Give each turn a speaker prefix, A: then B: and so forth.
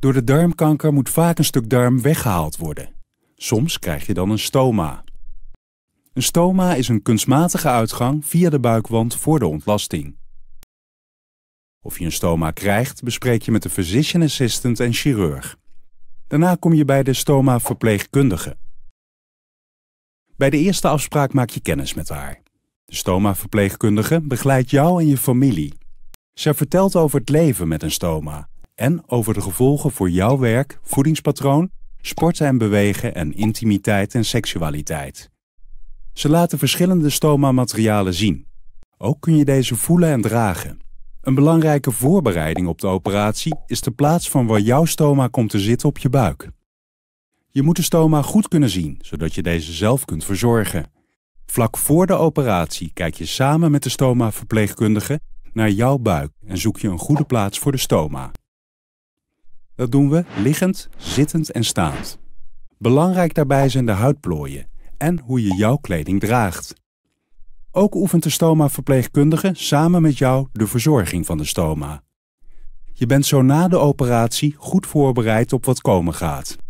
A: Door de darmkanker moet vaak een stuk darm weggehaald worden. Soms krijg je dan een stoma. Een stoma is een kunstmatige uitgang via de buikwand voor de ontlasting. Of je een stoma krijgt, bespreek je met de physician assistant en chirurg. Daarna kom je bij de stoma-verpleegkundige. Bij de eerste afspraak maak je kennis met haar. De stoma-verpleegkundige begeleidt jou en je familie. Zij vertelt over het leven met een stoma en over de gevolgen voor jouw werk, voedingspatroon, sporten en bewegen en intimiteit en seksualiteit. Ze laten verschillende stoma-materialen zien. Ook kun je deze voelen en dragen. Een belangrijke voorbereiding op de operatie is de plaats van waar jouw stoma komt te zitten op je buik. Je moet de stoma goed kunnen zien, zodat je deze zelf kunt verzorgen. Vlak voor de operatie kijk je samen met de stoma-verpleegkundige naar jouw buik en zoek je een goede plaats voor de stoma. Dat doen we liggend, zittend en staand. Belangrijk daarbij zijn de huidplooien en hoe je jouw kleding draagt. Ook oefent de stoma-verpleegkundige samen met jou de verzorging van de stoma. Je bent zo na de operatie goed voorbereid op wat komen gaat.